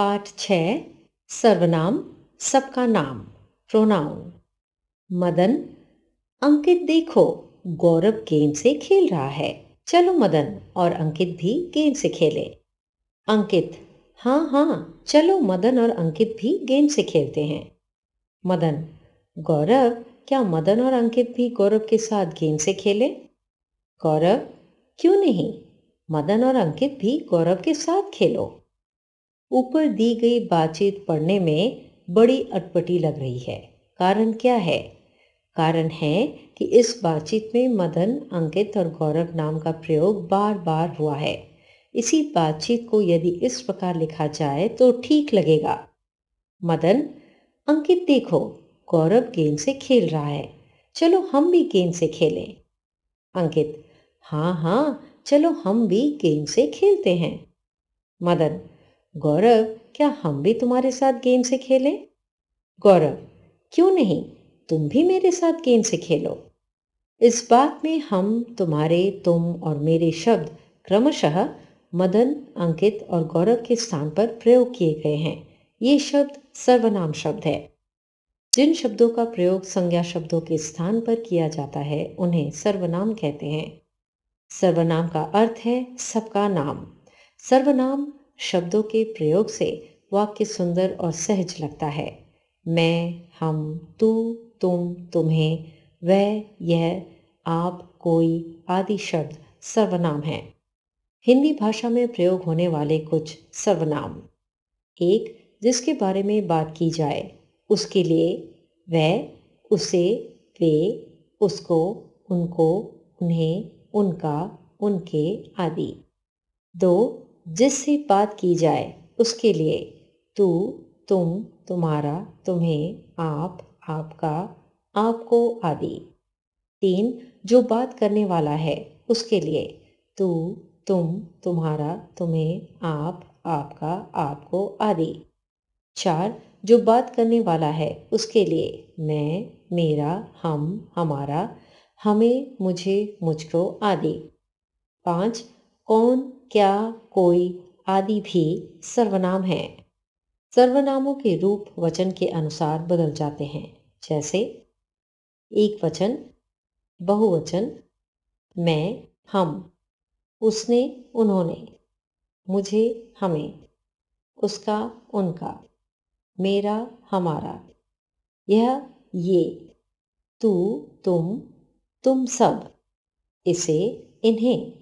पाठ छ सर्वनाम सबका नाम प्रोनाउन मदन अंकित देखो गौरव गेम से खेल रहा है चलो मदन और अंकित भी गेम से खेले अंकित हाँ हाँ चलो मदन और अंकित भी गेम से खेलते हैं मदन गौरव क्या मदन और अंकित भी गौरव के साथ गेम से खेले गौरव क्यों नहीं मदन और अंकित भी गौरव के साथ खेलो ऊपर दी गई बातचीत पढ़ने में बड़ी अटपटी लग रही है कारण क्या है कारण है कि इस बातचीत में मदन अंकित और गौरव नाम का प्रयोग बार बार हुआ है इसी बातचीत को यदि इस प्रकार लिखा जाए तो ठीक लगेगा मदन अंकित देखो गौरव गेंद से खेल रहा है चलो हम भी गेंद से खेलें अंकित हाँ हाँ चलो हम भी गेंद से खेलते हैं मदन गौरव क्या हम भी तुम्हारे साथ गेम से खेलें गौरव क्यों नहीं तुम भी मेरे साथ गेम से खेलो इस बात में हम तुम्हारे तुम और मेरे शब्द क्रमशः मदन अंकित और गौरव के स्थान पर प्रयोग किए गए हैं ये शब्द सर्वनाम शब्द है जिन शब्दों का प्रयोग संज्ञा शब्दों के स्थान पर किया जाता है उन्हें सर्वनाम कहते हैं सर्वनाम का अर्थ है सबका नाम सर्वनाम शब्दों के प्रयोग से वाक्य सुंदर और सहज लगता है मैं हम तू तुम तुम्हें वह यह आप कोई आदि शब्द सर्वनाम है हिंदी भाषा में प्रयोग होने वाले कुछ सर्वनाम एक जिसके बारे में बात की जाए उसके लिए वह उसे वे उसको उनको उन्हें उनका उनके आदि दो जिससे बात की जाए उसके लिए तू तुम तुम्हारा तुम्हें आप आपका आपको आदि तीन जो बात करने वाला है उसके लिए तू तुम तुम्हारा तुम्हें आप आपका आपको आदि चार जो बात करने वाला है उसके लिए मैं मेरा हम हमारा हमें मुझे मुझको आदि पाँच कौन क्या कोई आदि भी सर्वनाम है सर्वनामों के रूप वचन के अनुसार बदल जाते हैं जैसे एक वचन बहुवचन मैं हम उसने उन्होंने मुझे हमें उसका उनका मेरा हमारा यह ये तू तुम तुम सब इसे इन्हें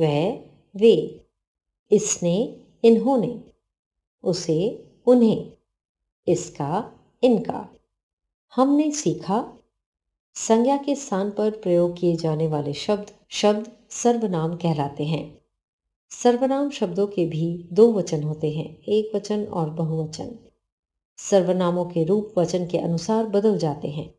वह वे इसने इन्होंने उसे उन्हें इसका इनका हमने सीखा संज्ञा के स्थान पर प्रयोग किए जाने वाले शब्द शब्द सर्वनाम कहलाते हैं सर्वनाम शब्दों के भी दो वचन होते हैं एक वचन और बहुवचन सर्वनामों के रूप वचन के अनुसार बदल जाते हैं